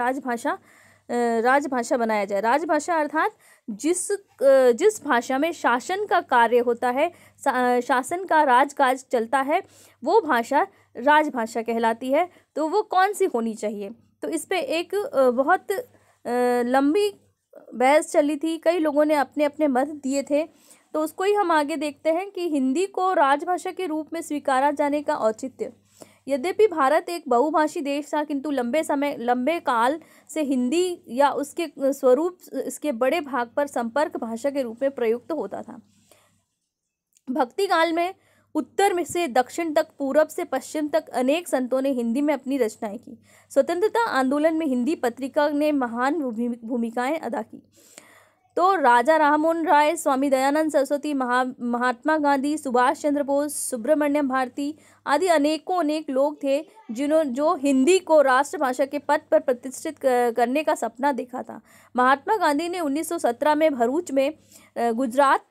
राजभाषा राजभाषा बनाया जाए राजभाषा अर्थात जिस जिस भाषा में शासन का कार्य होता है शासन का राजकाज चलता है वो भाषा राजभाषा कहलाती है तो वो कौन सी होनी चाहिए तो इस पर एक बहुत लंबी बहस चली थी कई लोगों ने अपने अपने मत दिए थे तो उसको ही हम आगे देखते हैं कि हिंदी को राजभाषा के रूप में स्वीकारा जाने का औचित्य यद्यपि भारत एक बहुभाषी देश था किंतु लंबे समय लंबे काल से हिंदी या उसके स्वरूप इसके बड़े भाग पर संपर्क भाषा के रूप में प्रयुक्त होता था भक्ति काल में उत्तर में से दक्षिण तक पूरब से पश्चिम तक अनेक संतों ने हिंदी में अपनी रचनाएं की स्वतंत्रता आंदोलन में हिंदी पत्रिका ने महान भूमिकाएं अदा की तो राजा राममोहन राय स्वामी दयानंद सरस्वती महा महात्मा गांधी सुभाष चंद्र बोस सुब्रमण्यम भारती आदि अनेकों अनेक लोग थे जिन्हों जो हिंदी को राष्ट्रभाषा के पद पर प्रतिष्ठित करने का सपना देखा था महात्मा गांधी ने 1917 में भरूच में गुजरात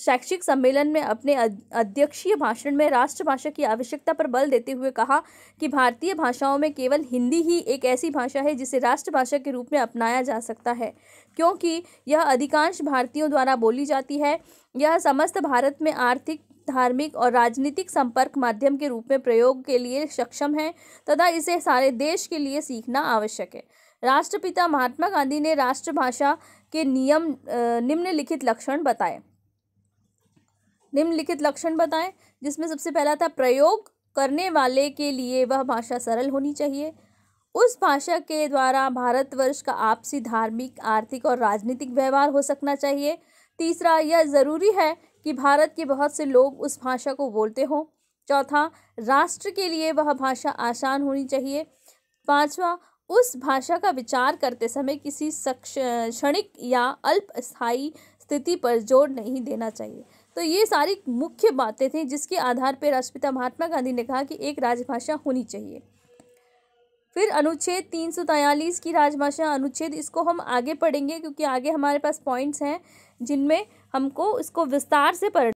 शैक्षिक सम्मेलन में अपने अध्यक्षीय भाषण में राष्ट्रभाषा की आवश्यकता पर बल देते हुए कहा कि भारतीय भाषाओं में केवल हिंदी ही एक ऐसी भाषा है जिसे राष्ट्रभाषा के रूप में अपनाया जा सकता है क्योंकि यह अधिकांश भारतीयों द्वारा बोली जाती है यह समस्त भारत में आर्थिक धार्मिक और राजनीतिक संपर्क माध्यम के रूप में प्रयोग के लिए सक्षम है तथा इसे सारे देश के लिए सीखना आवश्यक है राष्ट्रपिता महात्मा गांधी ने राष्ट्रभाषा के नियम निम्नलिखित लक्षण बताए निम्नलिखित लक्षण बताएं जिसमें सबसे पहला था प्रयोग करने वाले के लिए वह भाषा सरल होनी चाहिए उस भाषा के द्वारा भारतवर्ष का आपसी धार्मिक आर्थिक और राजनीतिक व्यवहार हो सकना चाहिए तीसरा यह ज़रूरी है कि भारत के बहुत से लोग उस भाषा को बोलते हों चौथा राष्ट्र के लिए वह भाषा आसान होनी चाहिए पांचवा उस भाषा का विचार करते समय किसी क्षणिक या अल्प स्थायी स्थिति पर जोर नहीं देना चाहिए तो ये सारी मुख्य बातें थी जिसके आधार पर राष्ट्रपिता महात्मा गांधी ने कहा कि एक राजभाषा होनी चाहिए फिर अनुच्छेद तीन सौ तैयलीस की राजभाषा अनुच्छेद इसको हम आगे पढ़ेंगे क्योंकि आगे हमारे पास पॉइंट्स हैं जिनमें हमको इसको विस्तार से पढ़